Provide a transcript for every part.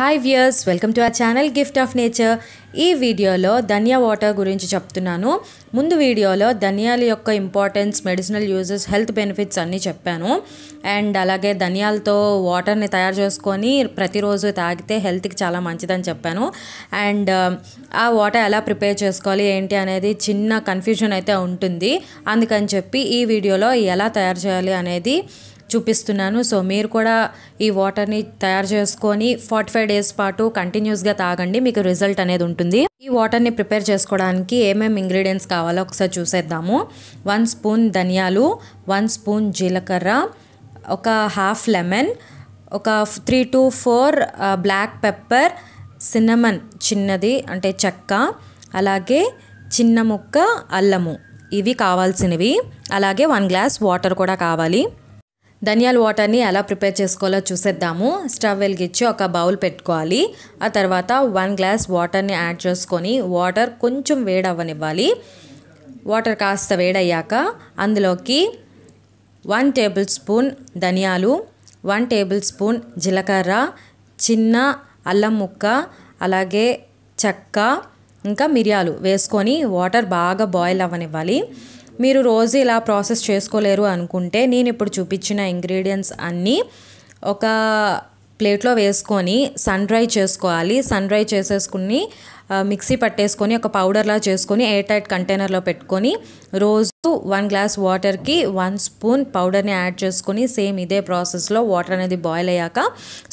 hi viewers welcome to our channel gift of nature ఈ వీడియోలో ధనియా water గురించి చెప్తున్నాను ముందు వీడియోలో ధనియాల యొక్క importance medicinal uses health benefits అన్నీ చెప్పాను అండ్ అలాగే ధనియాలతో వాటర్ని తయారు చేసుకొని ప్రతిరోజు తాగితే హెల్త్కి చాలా మంచిదని చెప్పాను అండ్ ఆ వాటర్ ఎలా ప్రిపేర్ చేసుకోవాలి ఏంటి అనేది చిన్న కన్ఫ్యూజన్ అయితే ఉంటుంది అందుకని చెప్పి ఈ వీడియోలో ఎలా తయారు చేయాలి అనేది చూపిస్తున్నాను సో మీరు కూడా ఈ వాటర్ని తయారు చేసుకొని ఫార్టీ ఫైవ్ డేస్ పాటు కంటిన్యూస్గా తాగండి మీకు రిజల్ట్ అనేది ఉంటుంది ఈ వాటర్ని ప్రిపేర్ చేసుకోవడానికి ఏమేమి ఇంగ్రీడియంట్స్ కావాలో ఒకసారి చూసేద్దాము వన్ స్పూన్ ధనియాలు వన్ స్పూన్ జీలకర్ర ఒక హాఫ్ లెమన్ ఒక three to four black pepper cinnamon చిన్నది అంటే చెక్క అలాగే చిన్న ముక్క అల్లము ఇవి కావాల్సినవి అలాగే వన్ గ్లాస్ వాటర్ కూడా కావాలి ధనియాల వాటర్ని ఎలా ప్రిపేర్ చేసుకోవాలో చూసేద్దాము స్టవ్ వెలిగించి ఒక బౌల్ పెట్టుకోవాలి ఆ తర్వాత వన్ గ్లాస్ వాటర్ని యాడ్ చేసుకొని వాటర్ కొంచెం వేడవ్వనివ్వాలి వాటర్ కాస్త వేడయ్యాక అందులోకి వన్ టేబుల్ స్పూన్ ధనియాలు వన్ టేబుల్ స్పూన్ జీలకర్ర చిన్న అల్లం ముక్క అలాగే చెక్క ఇంకా మిరియాలు వేసుకొని వాటర్ బాగా బాయిల్ అవ్వనివ్వాలి మీరు రోజు ఇలా ప్రాసెస్ చేసుకోలేరు అనుకుంటే నేను ఇప్పుడు చూపించిన ఇంగ్రీడియంట్స్ అన్నీ ఒక ప్లేట్లో వేసుకొని సన్ డ్రై చేసుకోవాలి సన్ డ్రై చేసేసుకుని మిక్సీ పట్టేసుకొని ఒక పౌడర్లా చేసుకొని ఎయిర్ టైట్ కంటైనర్లో పెట్టుకొని రోజు వన్ గ్లాస్ వాటర్కి వన్ స్పూన్ పౌడర్ని యాడ్ చేసుకొని సేమ్ ఇదే ప్రాసెస్లో వాటర్ అనేది బాయిల్ అయ్యాక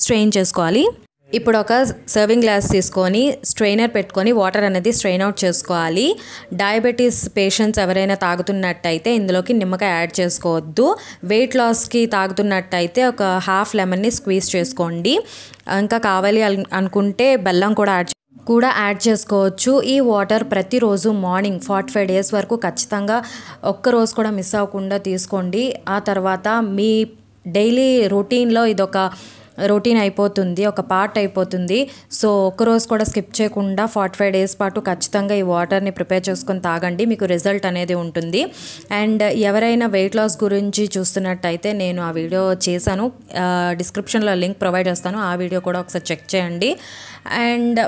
స్ట్రెయిన్ చేసుకోవాలి ఇప్పుడు ఒక సర్వింగ్ గ్లాస్ తీసుకొని స్ట్రైనర్ పెట్టుకొని వాటర్ అనేది స్ట్రెయిన్ అవుట్ చేసుకోవాలి డయాబెటీస్ పేషెంట్స్ ఎవరైనా తాగుతున్నట్టయితే ఇందులోకి నిమ్మకాయ యాడ్ చేసుకోవద్దు వెయిట్ లాస్కి తాగుతున్నట్టయితే ఒక హాఫ్ లెమన్ని స్క్వీజ్ చేసుకోండి ఇంకా కావాలి అనుకుంటే బెల్లం కూడా యాడ్ కూడా యాడ్ చేసుకోవచ్చు ఈ వాటర్ ప్రతిరోజు మార్నింగ్ ఫార్టీ ఫైవ్ డేస్ వరకు ఖచ్చితంగా ఒక్కరోజు కూడా మిస్ అవ్వకుండా తీసుకోండి ఆ తర్వాత మీ డైలీ రొటీన్లో ఇదొక రొటీన్ అయిపోతుంది ఒక పార్ట్ అయిపోతుంది సో ఒక్కరోజు కూడా స్కిప్ చేయకుండా ఫార్టీ ఫైవ్ డేస్ పాటు ఖచ్చితంగా ఈ వాటర్ని ప్రిపేర్ చేసుకొని తాగండి మీకు రిజల్ట్ అనేది ఉంటుంది అండ్ ఎవరైనా వెయిట్ లాస్ గురించి చూస్తున్నట్టయితే నేను ఆ వీడియో చేశాను డిస్క్రిప్షన్లో లింక్ ప్రొవైడ్ చేస్తాను ఆ వీడియో కూడా ఒకసారి చెక్ చేయండి అండ్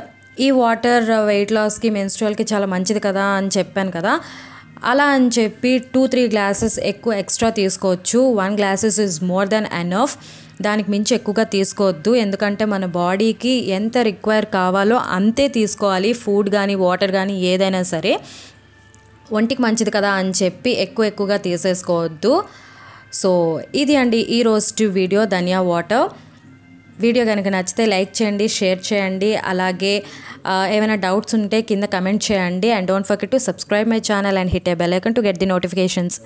ఈ వాటర్ వెయిట్ లాస్కి మెన్స్ట్రువల్కి చాలా మంచిది కదా అని చెప్పాను కదా అలా అని చెప్పి టూ త్రీ గ్లాసెస్ ఎక్కువ ఎక్స్ట్రా తీసుకోవచ్చు one glasses is more than half దానికి మించి ఎక్కువగా తీసుకోవద్దు ఎందుకంటే మన బాడీకి ఎంత రిక్వైర్ కావాలో అంతే తీసుకోవాలి ఫుడ్ కానీ వాటర్ కానీ ఏదైనా సరే ఒంటికి మంచిది కదా అని చెప్పి ఎక్కువ ఎక్కువగా తీసేసుకోవద్దు సో ఇది అండి ఈ రోజు వీడియో ధనియా వాటర్ వీడియో కనుక నచ్చితే లైక్ చేయండి షేర్ చేయండి అలాగే ఏమైనా డౌట్స్ ఉంటే కింద కమెంట్ చేయండి and don't forget to subscribe my channel and hit a bell icon to get the notifications